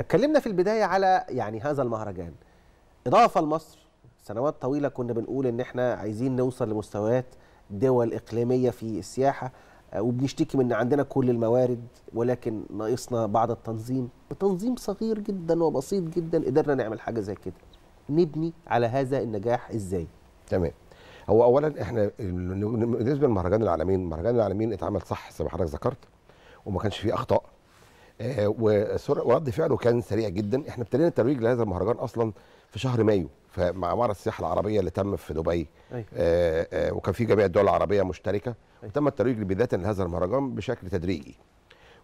اتكلمنا في البدايه على يعني هذا المهرجان اضافه لمصر سنوات طويله كنا بنقول ان احنا عايزين نوصل لمستويات دول اقليميه في السياحه آه، وبنشتكي من ان عندنا كل الموارد ولكن ناقصنا بعض التنظيم بتنظيم صغير جدا وبسيط جدا قدرنا نعمل حاجه زي كده نبني على هذا النجاح ازاي تمام هو اولا احنا بالنسبه للمهرجان العالمين المهرجان العالمين اتعمل صح زي ما حضرتك ذكرت وما كانش فيه اخطاء آه، ورد فعله كان سريع جدا احنا ابتدينا الترويج لهذا المهرجان اصلا في شهر مايو مع معرض السياحه العربيه اللي تم في دبي أيوة. آه، آه، وكان في جميع الدول العربيه مشتركه أيوة. وتم الترويج بدايه لهذا المهرجان بشكل تدريجي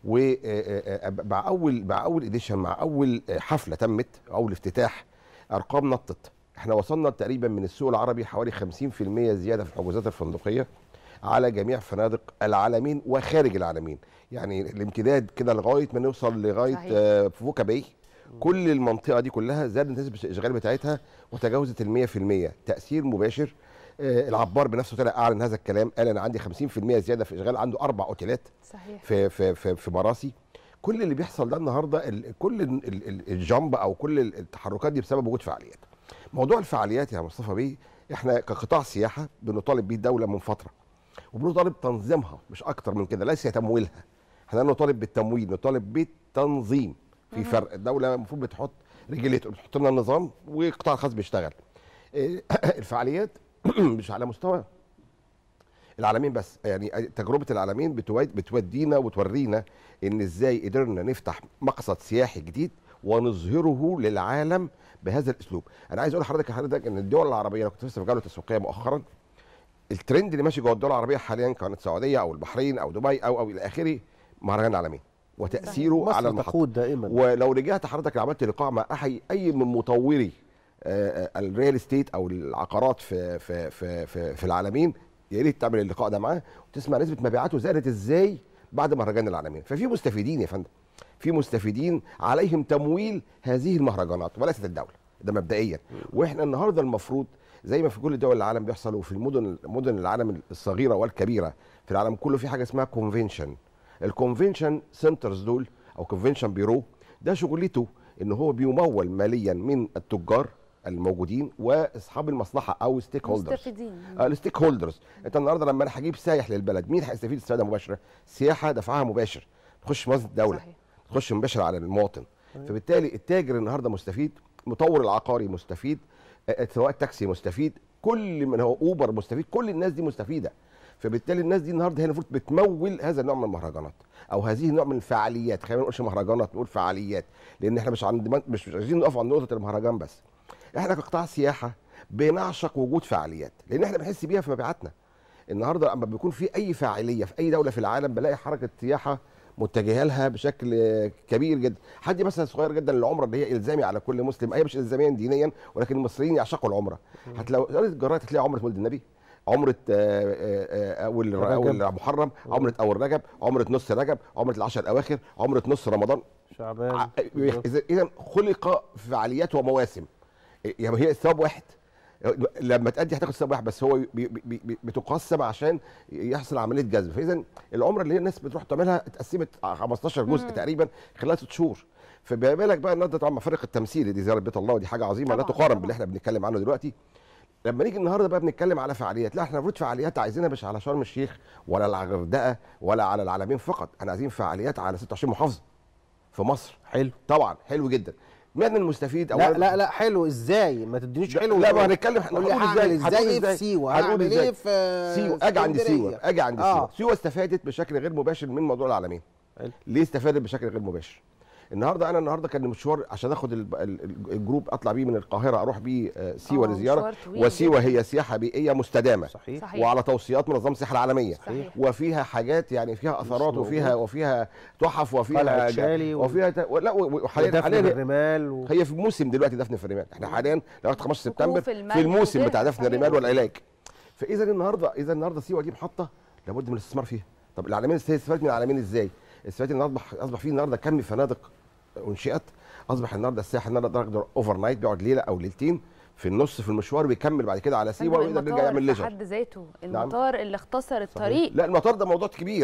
ومع اول مع اول اديشن مع اول حفله تمت اول افتتاح ارقام نطت احنا وصلنا تقريبا من السوق العربي حوالي 50% زياده في الحجوزات الفندقيه على جميع فنادق العالمين وخارج العالمين يعني الامتداد كده لغايه ما نوصل لغايه آه، فوكا باي كل المنطقه دي كلها زادت نسبه الاشغال بتاعتها وتجاوزت ال 100% تاثير مباشر آه، العبار بنفسه طلع اعلن هذا الكلام قال انا عندي 50% زياده في اشغال عنده اربع اوتيلات صحيح في في في, في مراسي كل اللي بيحصل ده النهارده كل الجامب او كل التحركات دي بسبب وجود فعاليات موضوع الفعاليات يا مصطفى بيه احنا كقطاع سياحه بنطالب بيه الدوله من فتره وبنطالب طالب تنظيمها مش اكتر من كده ليس تمويلها احنا نطالب بالتمويل نطالب بالتنظيم في فرق الدوله المفروض بتحط رجليتها بتحط لنا النظام والقطاع الخاص بيشتغل الفعاليات مش على مستوى العالمين بس يعني تجربه العالمين بتودينا وتورينا ان ازاي قدرنا نفتح مقصد سياحي جديد ونظهره للعالم بهذا الاسلوب انا عايز اقول لحضرتك حضرتك ان الدول العربيه انا كنت في جوله تسويقيه مؤخرا الترند اللي ماشي جوه الدول العربيه حاليا كانت السعوديه او البحرين او دبي او او الى اخره مهرجان العالمين وتاثيره على المحطه دائما ولو رجعت حضرتك عملت لقاء مع احي اي من مطوري آه، آه، الريال استيت او العقارات في في في في, في العالمين يا ريت تعمل اللقاء ده معاه وتسمع نسبه مبيعاته زادت ازاي بعد مهرجان العالمين ففي مستفيدين يا فندم في مستفيدين عليهم تمويل هذه المهرجانات وليست الدوله ده مبدئيا واحنا النهارده المفروض زي ما في كل دول العالم بيحصل وفي المدن مدن العالم الصغيره والكبيره في العالم كله في حاجه اسمها كونفنشن الكونفنشن سنترز دول او كونفنشن بيرو ده شغلته ان هو بيمول ماليا من التجار الموجودين واصحاب المصلحه او ستيك هولدرز مستفيدين الستيك آه، هولدرز انت النهارده لما انا هجيب سايح للبلد مين هيستفيد استفاده مباشره؟ سياحه دفعها مباشر تخش مصر الدوله صحيح. تخش مباشر على المواطن فبالتالي التاجر النهارده مستفيد مطور العقاري مستفيد سواء تاكسي مستفيد كل من هو اوبر مستفيد كل الناس دي مستفيده فبالتالي الناس دي النهارده هي المفروض بتمول هذا النوع من المهرجانات او هذه النوع من الفعاليات خلينا ما نقولش مهرجانات نقول فعاليات لان احنا مش عند مش عايزين نقف عند نقطه المهرجان بس احنا كقطاع سياحه بنعشق وجود فعاليات لان احنا بنحس بيها في مبيعاتنا النهارده لما بيكون في اي فاعليه في اي دوله في العالم بلاقي حركه سياحه متجهه لها بشكل كبير جدا حد مثلا صغير جدا للعمره اللي هي الزامي على كل مسلم اي مش الزاميا دينيا ولكن المصريين يعشقوا العمره هتلاقي قريت الجرايد هتلاقي عمره ولد النبي عمره آه، آه، آه، اول اول محرم عمره اول رجب عمره نص رجب عمره العشر الاواخر عمره نص رمضان شعبان اذا خلق فعاليات ومواسم يعني هي الثواب واحد لما تأدي هتاخد سبب واحد بس هو بتقسم عشان يحصل عمليه جذب فاذا العمره اللي هي الناس بتروح تعملها اتقسمت 15 جزء تقريبا خلال ست شهور فبما بالك بقى النهارده طبعا فرق التمثيل دي زياره بيت الله ودي حاجه عظيمه طبعا. لا تقارن باللي احنا بنتكلم عنه دلوقتي لما نيجي النهارده بقى بنتكلم على فعاليات لا احنا المفروض فعاليات عايزينها مش على شرم الشيخ ولا على الغردقه ولا على العالمين فقط احنا عايزين فعاليات على 26 محافظه في مصر حلو طبعا حلو جدا من المستفيد او لا لا لا حلو ازاي ما تدينيش حلو لا ما هنتكلم احنا هنقول ازاي ازاي في سيوه هنقول ازاي إيه في سيوه اجي عند سيوه اجي عند آه. سيوه سيوه استفادت بشكل غير مباشر من موضوع العالمين ليه استفادت بشكل غير مباشر النهارده انا النهارده كان مشوار عشان اخد الجروب اطلع بيه من القاهره اروح بيه آه، سيوه آه، لزياره وسيوه هي سياحه بيئيه مستدامه صحيح. صحيح. وعلى توصيات منظمه السياحه العالميه صحيح. وفيها حاجات يعني فيها اثارات وفيها وفيها تحف وفيها شالي وفيها ت... لا وحاليا حاليا الرمال و... هي في موسم دلوقتي دفن في الرمال احنا حاليا لغايه 15 سبتمبر في الموسم بتاع دفن الرمال والعلاج فاذا النهارده اذا النهارده سيوه دي محطه لابد من الاستثمار فيها طب العالمين استفادت من العالمين ازاي؟ استفادت ان اصبح اصبح فيه النهارده كم فنادق انشئت اصبح النهارده السائح النهارده يقدر اوفر نايت بيقعد ليله او ليلتين في النص في المشوار ويكمل بعد كده على سيوه ويقدر يرجع يعمل ليجر حد ذاته نعم. المطار نعم. اللي اختصر الطريق صحيح. لا المطار ده موضوع كبير